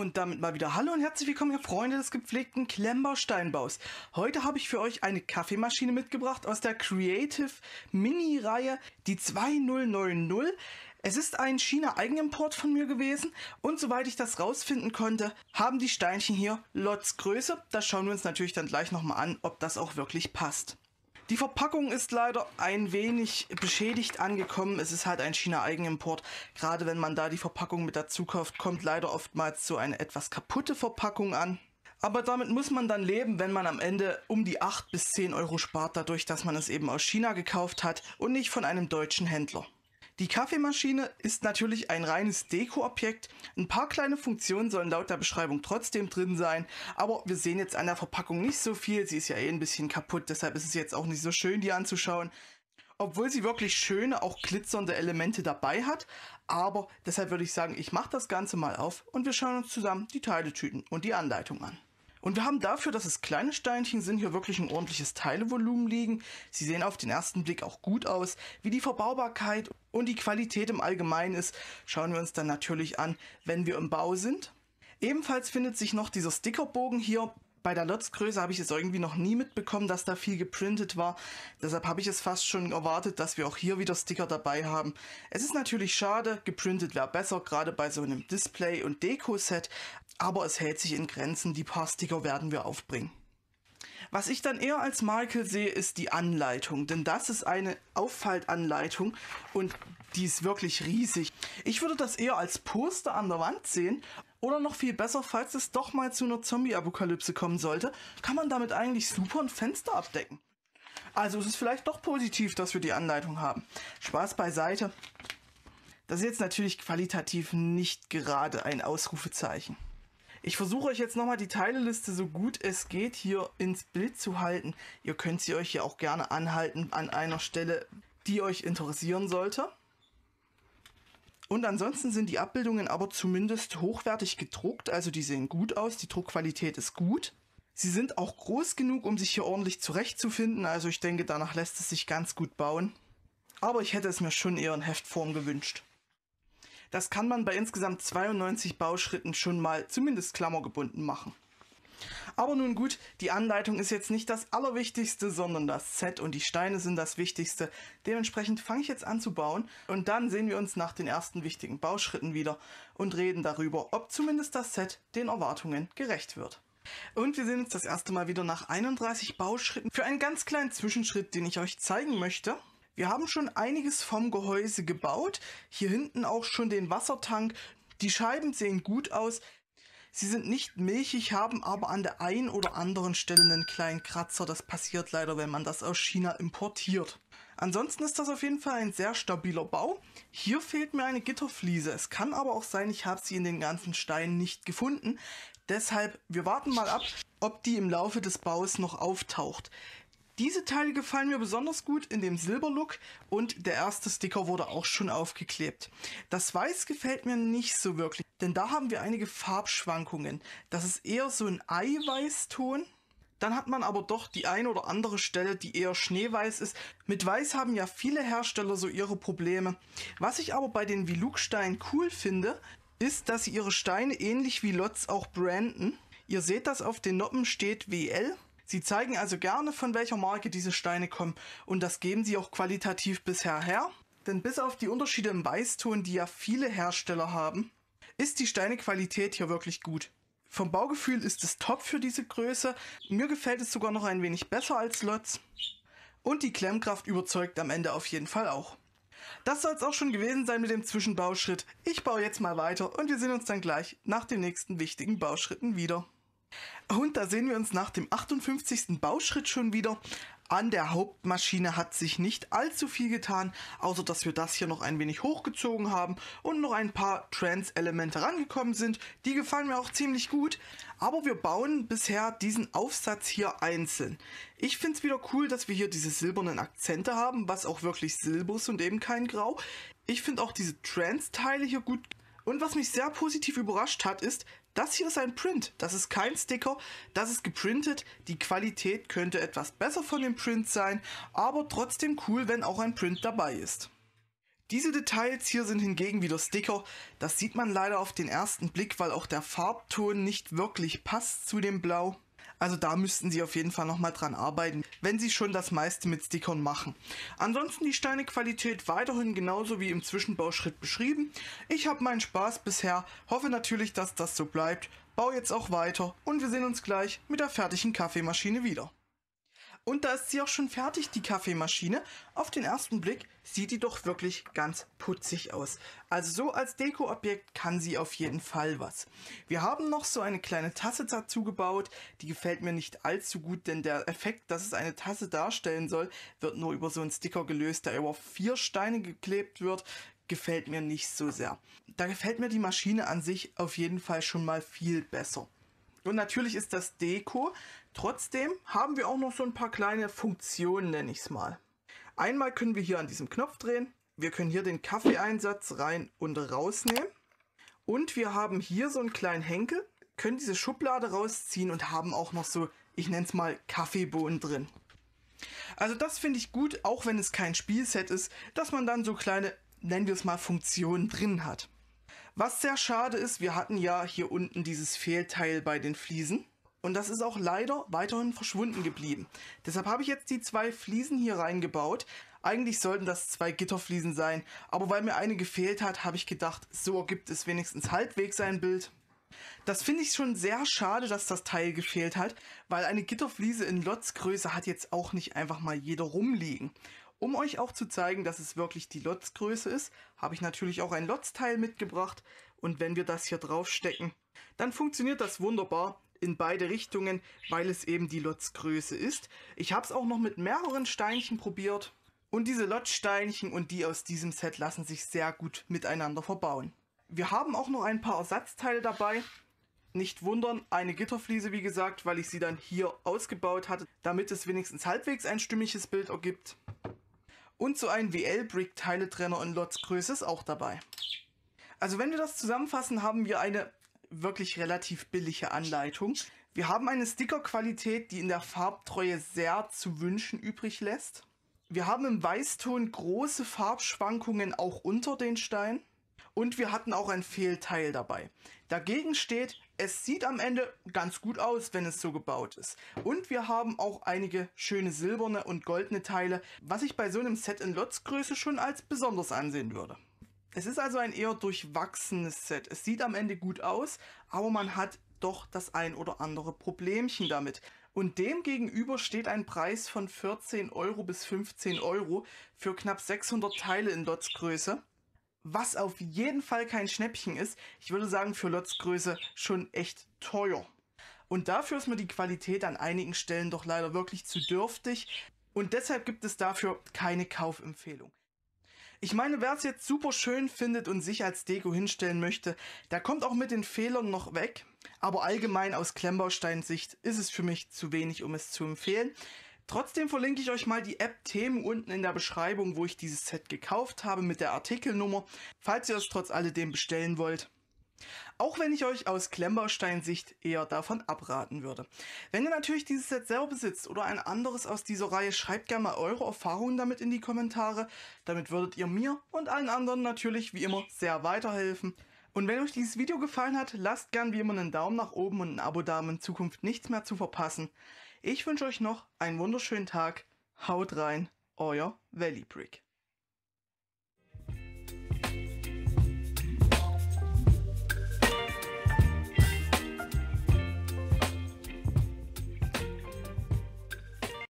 Und damit mal wieder Hallo und herzlich willkommen, ihr Freunde des gepflegten Klemmbausteinbaus. Heute habe ich für euch eine Kaffeemaschine mitgebracht aus der Creative Mini-Reihe, die 2090. Es ist ein China-Eigenimport von mir gewesen und soweit ich das rausfinden konnte, haben die Steinchen hier Lots Größe. Das schauen wir uns natürlich dann gleich nochmal an, ob das auch wirklich passt. Die Verpackung ist leider ein wenig beschädigt angekommen. Es ist halt ein China-Eigenimport. Gerade wenn man da die Verpackung mit dazu kauft, kommt leider oftmals so eine etwas kaputte Verpackung an. Aber damit muss man dann leben, wenn man am Ende um die 8 bis 10 Euro spart, dadurch, dass man es eben aus China gekauft hat und nicht von einem deutschen Händler. Die Kaffeemaschine ist natürlich ein reines Dekoobjekt. Ein paar kleine Funktionen sollen laut der Beschreibung trotzdem drin sein, aber wir sehen jetzt an der Verpackung nicht so viel. Sie ist ja eh ein bisschen kaputt, deshalb ist es jetzt auch nicht so schön, die anzuschauen obwohl sie wirklich schöne, auch glitzernde Elemente dabei hat. Aber deshalb würde ich sagen, ich mache das Ganze mal auf und wir schauen uns zusammen die Teiletüten und die Anleitung an. Und wir haben dafür, dass es kleine Steinchen sind, hier wirklich ein ordentliches Teilevolumen liegen. Sie sehen auf den ersten Blick auch gut aus. Wie die Verbaubarkeit und die Qualität im Allgemeinen ist, schauen wir uns dann natürlich an, wenn wir im Bau sind. Ebenfalls findet sich noch dieser Stickerbogen hier. Bei der Lotzgröße habe ich es irgendwie noch nie mitbekommen, dass da viel geprintet war. Deshalb habe ich es fast schon erwartet, dass wir auch hier wieder Sticker dabei haben. Es ist natürlich schade, geprintet wäre besser, gerade bei so einem Display- und Deko-Set aber es hält sich in Grenzen, die paar Sticker werden wir aufbringen. Was ich dann eher als Makel sehe, ist die Anleitung, denn das ist eine Auffaltanleitung und die ist wirklich riesig. Ich würde das eher als Poster an der Wand sehen oder noch viel besser, falls es doch mal zu einer Zombie-Apokalypse kommen sollte, kann man damit eigentlich super ein Fenster abdecken. Also es ist vielleicht doch positiv, dass wir die Anleitung haben. Spaß beiseite. Das ist jetzt natürlich qualitativ nicht gerade ein Ausrufezeichen. Ich versuche euch jetzt nochmal die Teileliste so gut es geht hier ins Bild zu halten. Ihr könnt sie euch ja auch gerne anhalten an einer Stelle, die euch interessieren sollte. Und ansonsten sind die Abbildungen aber zumindest hochwertig gedruckt, also die sehen gut aus, die Druckqualität ist gut. Sie sind auch groß genug, um sich hier ordentlich zurechtzufinden, also ich denke, danach lässt es sich ganz gut bauen. Aber ich hätte es mir schon eher in Heftform gewünscht. Das kann man bei insgesamt 92 Bauschritten schon mal zumindest klammergebunden machen. Aber nun gut, die Anleitung ist jetzt nicht das Allerwichtigste, sondern das Set und die Steine sind das Wichtigste. Dementsprechend fange ich jetzt an zu bauen und dann sehen wir uns nach den ersten wichtigen Bauschritten wieder und reden darüber, ob zumindest das Set den Erwartungen gerecht wird. Und wir sehen uns das erste Mal wieder nach 31 Bauschritten für einen ganz kleinen Zwischenschritt, den ich euch zeigen möchte. Wir haben schon einiges vom Gehäuse gebaut. Hier hinten auch schon den Wassertank. Die Scheiben sehen gut aus. Sie sind nicht milchig, haben aber an der einen oder anderen Stelle einen kleinen Kratzer. Das passiert leider, wenn man das aus China importiert. Ansonsten ist das auf jeden Fall ein sehr stabiler Bau. Hier fehlt mir eine Gitterfliese. Es kann aber auch sein, ich habe sie in den ganzen Steinen nicht gefunden. Deshalb, wir warten mal ab, ob die im Laufe des Baus noch auftaucht. Diese Teile gefallen mir besonders gut in dem Silberlook und der erste Sticker wurde auch schon aufgeklebt. Das Weiß gefällt mir nicht so wirklich, denn da haben wir einige Farbschwankungen. Das ist eher so ein Eiweißton. Dann hat man aber doch die ein oder andere Stelle, die eher schneeweiß ist. Mit Weiß haben ja viele Hersteller so ihre Probleme. Was ich aber bei den Vilug-Steinen cool finde, ist, dass sie ihre Steine ähnlich wie Lots auch branden. Ihr seht, dass auf den Noppen steht WL Sie zeigen also gerne, von welcher Marke diese Steine kommen und das geben sie auch qualitativ bisher her. Denn bis auf die Unterschiede im Weißton, die ja viele Hersteller haben, ist die Steinequalität hier wirklich gut. Vom Baugefühl ist es top für diese Größe. Mir gefällt es sogar noch ein wenig besser als Lotz. Und die Klemmkraft überzeugt am Ende auf jeden Fall auch. Das soll es auch schon gewesen sein mit dem Zwischenbauschritt. Ich baue jetzt mal weiter und wir sehen uns dann gleich nach den nächsten wichtigen Bauschritten wieder. Und da sehen wir uns nach dem 58. Bauschritt schon wieder. An der Hauptmaschine hat sich nicht allzu viel getan, außer dass wir das hier noch ein wenig hochgezogen haben und noch ein paar Trans-Elemente rangekommen sind. Die gefallen mir auch ziemlich gut, aber wir bauen bisher diesen Aufsatz hier einzeln. Ich finde es wieder cool, dass wir hier diese silbernen Akzente haben, was auch wirklich silber ist und eben kein Grau. Ich finde auch diese Trans-Teile hier gut und was mich sehr positiv überrascht hat, ist, das hier ist ein Print, das ist kein Sticker, das ist geprintet. Die Qualität könnte etwas besser von dem Print sein, aber trotzdem cool, wenn auch ein Print dabei ist. Diese Details hier sind hingegen wieder Sticker. Das sieht man leider auf den ersten Blick, weil auch der Farbton nicht wirklich passt zu dem Blau. Also da müssten sie auf jeden Fall nochmal dran arbeiten, wenn sie schon das meiste mit Stickern machen. Ansonsten die Steinequalität weiterhin genauso wie im Zwischenbauschritt beschrieben. Ich habe meinen Spaß bisher, hoffe natürlich, dass das so bleibt, Bau jetzt auch weiter und wir sehen uns gleich mit der fertigen Kaffeemaschine wieder. Und da ist sie auch schon fertig, die Kaffeemaschine. Auf den ersten Blick sieht die doch wirklich ganz putzig aus. Also so als Dekoobjekt kann sie auf jeden Fall was. Wir haben noch so eine kleine Tasse dazu gebaut. Die gefällt mir nicht allzu gut, denn der Effekt, dass es eine Tasse darstellen soll, wird nur über so einen Sticker gelöst, der über vier Steine geklebt wird gefällt mir nicht so sehr. Da gefällt mir die Maschine an sich auf jeden Fall schon mal viel besser. Und natürlich ist das Deko Trotzdem haben wir auch noch so ein paar kleine Funktionen, nenne ich es mal. Einmal können wir hier an diesem Knopf drehen. Wir können hier den Kaffeeeinsatz rein und rausnehmen. Und wir haben hier so einen kleinen Henkel, können diese Schublade rausziehen und haben auch noch so, ich nenne es mal Kaffeebohnen drin. Also das finde ich gut, auch wenn es kein Spielset ist, dass man dann so kleine, nennen wir es mal, Funktionen drin hat. Was sehr schade ist, wir hatten ja hier unten dieses Fehlteil bei den Fliesen. Und das ist auch leider weiterhin verschwunden geblieben. Deshalb habe ich jetzt die zwei Fliesen hier reingebaut. Eigentlich sollten das zwei Gitterfliesen sein, aber weil mir eine gefehlt hat, habe ich gedacht, so ergibt es wenigstens halbwegs ein Bild. Das finde ich schon sehr schade, dass das Teil gefehlt hat, weil eine Gitterfliese in Lotzgröße hat jetzt auch nicht einfach mal jeder rumliegen. Um euch auch zu zeigen, dass es wirklich die Lotzgröße ist, habe ich natürlich auch ein Lotzteil mitgebracht und wenn wir das hier draufstecken, dann funktioniert das wunderbar in beide Richtungen, weil es eben die Lotzgröße ist. Ich habe es auch noch mit mehreren Steinchen probiert. Und diese Lotzsteinchen und die aus diesem Set lassen sich sehr gut miteinander verbauen. Wir haben auch noch ein paar Ersatzteile dabei. Nicht wundern, eine Gitterfliese wie gesagt, weil ich sie dann hier ausgebaut hatte, damit es wenigstens halbwegs ein stimmiges Bild ergibt. Und so ein WL-Brick-Teiletrenner in Lotzgröße ist auch dabei. Also wenn wir das zusammenfassen, haben wir eine wirklich relativ billige Anleitung. Wir haben eine Stickerqualität, die in der Farbtreue sehr zu wünschen übrig lässt. Wir haben im Weißton große Farbschwankungen auch unter den Steinen. Und wir hatten auch ein Fehlteil dabei. Dagegen steht, es sieht am Ende ganz gut aus, wenn es so gebaut ist. Und wir haben auch einige schöne silberne und goldene Teile, was ich bei so einem Set in Lots Größe schon als besonders ansehen würde. Es ist also ein eher durchwachsenes Set. Es sieht am Ende gut aus, aber man hat doch das ein oder andere Problemchen damit. Und dem gegenüber steht ein Preis von 14 Euro bis 15 Euro für knapp 600 Teile in Lotzgröße. Was auf jeden Fall kein Schnäppchen ist. Ich würde sagen, für Lotzgröße schon echt teuer. Und dafür ist mir die Qualität an einigen Stellen doch leider wirklich zu dürftig. Und deshalb gibt es dafür keine Kaufempfehlung. Ich meine, wer es jetzt super schön findet und sich als Deko hinstellen möchte, der kommt auch mit den Fehlern noch weg. Aber allgemein aus Klemmbausteinsicht ist es für mich zu wenig, um es zu empfehlen. Trotzdem verlinke ich euch mal die App-Themen unten in der Beschreibung, wo ich dieses Set gekauft habe mit der Artikelnummer, falls ihr es trotz alledem bestellen wollt. Auch wenn ich euch aus Klemmbausteinsicht eher davon abraten würde. Wenn ihr natürlich dieses Set selber besitzt oder ein anderes aus dieser Reihe, schreibt gerne mal eure Erfahrungen damit in die Kommentare. Damit würdet ihr mir und allen anderen natürlich wie immer sehr weiterhelfen. Und wenn euch dieses Video gefallen hat, lasst gern wie immer einen Daumen nach oben und ein Abo da, um in Zukunft nichts mehr zu verpassen. Ich wünsche euch noch einen wunderschönen Tag. Haut rein, euer Valley Brick.